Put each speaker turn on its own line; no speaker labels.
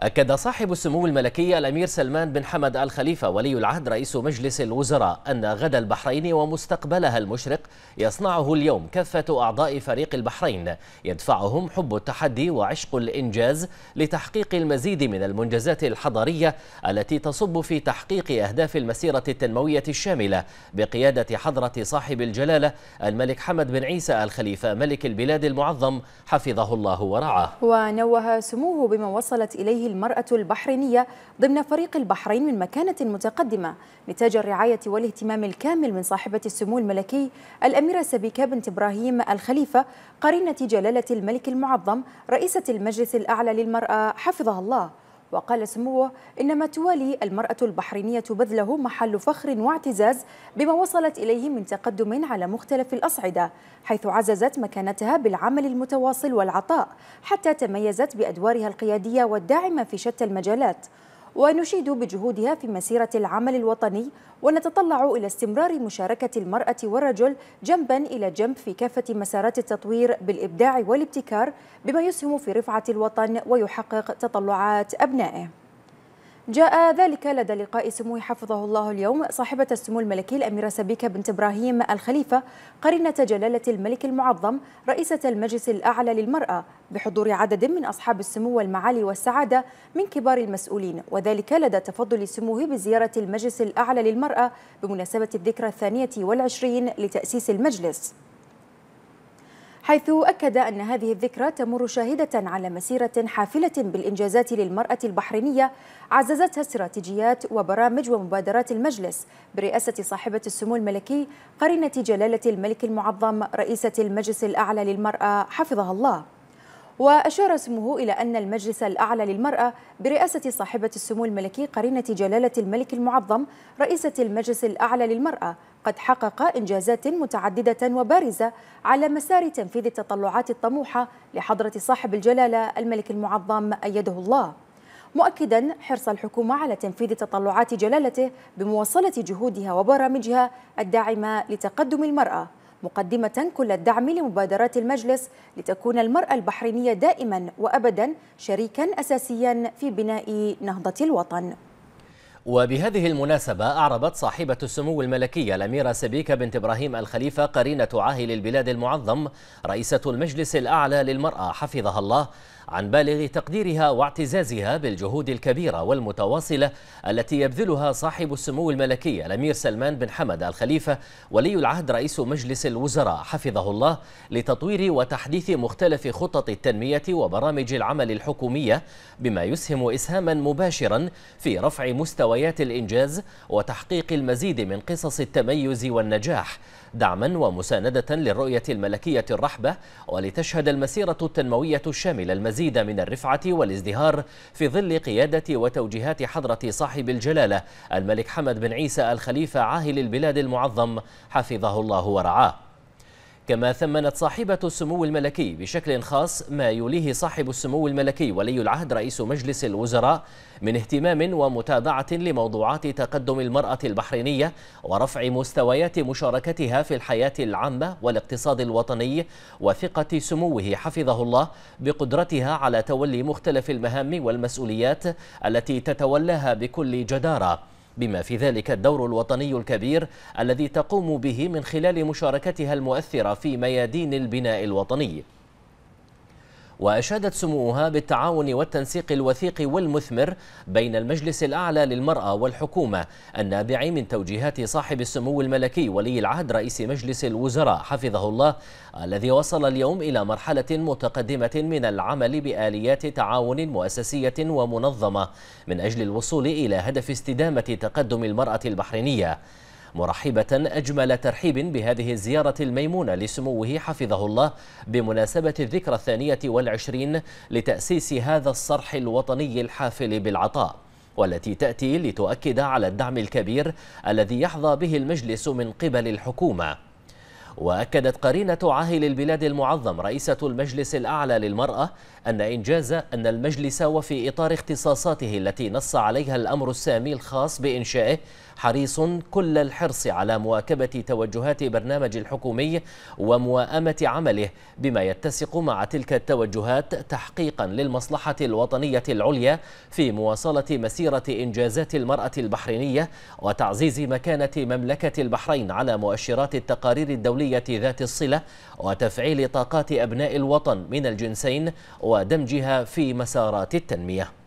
أكد صاحب السمو الملكية الأمير سلمان بن حمد آل خليفة ولي العهد رئيس مجلس الوزراء أن غد البحرين ومستقبلها المشرق يصنعه اليوم كافة أعضاء فريق البحرين يدفعهم حب التحدي وعشق الإنجاز لتحقيق المزيد من المنجزات الحضارية التي تصب في تحقيق أهداف المسيرة التنموية الشاملة بقيادة حضرة صاحب الجلالة الملك حمد بن عيسى آل خليفة ملك البلاد المعظم حفظه الله ورعاه
ونوه سموه بما وصلت إليه المرأة البحرينية ضمن فريق البحرين من مكانة متقدمة نتاج الرعاية والاهتمام الكامل من صاحبة السمو الملكي الأميرة سبيكة بنت إبراهيم الخليفة قرينة جلالة الملك المعظم رئيسة المجلس الأعلى للمرأة حفظها الله وقال سموه إن ما توالي المرأة البحرينية بذله محل فخر واعتزاز بما وصلت إليه من تقدم على مختلف الأصعدة حيث عززت مكانتها بالعمل المتواصل والعطاء حتى تميزت بأدوارها القيادية والداعمة في شتى المجالات ونشيد بجهودها في مسيرة العمل الوطني ونتطلع إلى استمرار مشاركة المرأة والرجل جنبا إلى جنب في كافة مسارات التطوير بالإبداع والابتكار بما يسهم في رفعة الوطن ويحقق تطلعات أبنائه جاء ذلك لدى لقاء سمو حفظه الله اليوم صاحبة السمو الملكي الأميرة سبيكة بنت إبراهيم الخليفة قرينة جلالة الملك المعظم رئيسة المجلس الأعلى للمرأة بحضور عدد من أصحاب السمو والمعالي والسعادة من كبار المسؤولين وذلك لدى تفضل سموه بزيارة المجلس الأعلى للمرأة بمناسبة الذكرى الثانية والعشرين لتأسيس المجلس حيث أكد أن هذه الذكرى تمر شاهدة على مسيرة حافلة بالإنجازات للمرأة البحرينية عززتها استراتيجيات وبرامج ومبادرات المجلس برئاسة صاحبة السمو الملكي قرينة جلالة الملك المعظم رئيسة المجلس الأعلى للمرأة حفظها الله وأشار اسمه إلى أن المجلس الأعلى للمرأة برئاسة صاحبة السمو الملكي قرينة جلالة الملك المعظم رئيسة المجلس الأعلى للمرأة قد حقق إنجازات متعددة وبارزة على مسار تنفيذ التطلعات الطموحة لحضرة صاحب الجلالة الملك المعظم أيده الله مؤكدا حرص الحكومة على تنفيذ تطلعات جلالته بمواصلة جهودها وبرامجها الداعمة لتقدم المرأة مقدمة كل الدعم لمبادرات المجلس لتكون المرأة البحرينية دائما وأبدا شريكا أساسيا في بناء نهضة الوطن
وبهذه المناسبة أعربت صاحبة السمو الملكية الأميرة سبيكة بنت إبراهيم الخليفة قرينة عاهل البلاد المعظم رئيسة المجلس الأعلى للمرأة حفظها الله عن بالغ تقديرها واعتزازها بالجهود الكبيرة والمتواصلة التي يبذلها صاحب السمو الملكي الأمير سلمان بن حمد الخليفة ولي العهد رئيس مجلس الوزراء حفظه الله لتطوير وتحديث مختلف خطط التنمية وبرامج العمل الحكومية بما يسهم إسهاما مباشرا في رفع مستويات الإنجاز وتحقيق المزيد من قصص التميز والنجاح دعما ومساندة للرؤية الملكية الرحبة ولتشهد المسيرة التنموية الشاملة المزيد المزيد من الرفعة والازدهار في ظل قيادة وتوجيهات حضرة صاحب الجلالة الملك حمد بن عيسى الخليفة عاهل البلاد المعظم حفظه الله ورعاه كما ثمنت صاحبة السمو الملكي بشكل خاص ما يوليه صاحب السمو الملكي ولي العهد رئيس مجلس الوزراء من اهتمام ومتابعة لموضوعات تقدم المرأة البحرينية ورفع مستويات مشاركتها في الحياة العامة والاقتصاد الوطني وثقة سموه حفظه الله بقدرتها على تولي مختلف المهام والمسؤوليات التي تتولاها بكل جدارة بما في ذلك الدور الوطني الكبير الذي تقوم به من خلال مشاركتها المؤثرة في ميادين البناء الوطني وأشادت سموها بالتعاون والتنسيق الوثيق والمثمر بين المجلس الأعلى للمرأة والحكومة النابع من توجيهات صاحب السمو الملكي ولي العهد رئيس مجلس الوزراء حفظه الله الذي وصل اليوم إلى مرحلة متقدمة من العمل بآليات تعاون مؤسسية ومنظمة من أجل الوصول إلى هدف استدامة تقدم المرأة البحرينية مرحبة أجمل ترحيب بهذه الزيارة الميمونة لسموه حفظه الله بمناسبة الذكرى الثانية والعشرين لتأسيس هذا الصرح الوطني الحافل بالعطاء والتي تأتي لتؤكد على الدعم الكبير الذي يحظى به المجلس من قبل الحكومة وأكدت قرينة عاهل البلاد المعظم رئيسة المجلس الأعلى للمرأة أن إنجاز أن المجلس وفي إطار اختصاصاته التي نص عليها الأمر السامي الخاص بإنشائه حريص كل الحرص على مواكبة توجهات برنامج الحكومي وموائمة عمله بما يتسق مع تلك التوجهات تحقيقا للمصلحة الوطنية العليا في مواصلة مسيرة إنجازات المرأة البحرينية وتعزيز مكانة مملكة البحرين على مؤشرات التقارير الدولية الخيرية ذات الصلة وتفعيل طاقات أبناء الوطن من الجنسين ودمجها في مسارات التنمية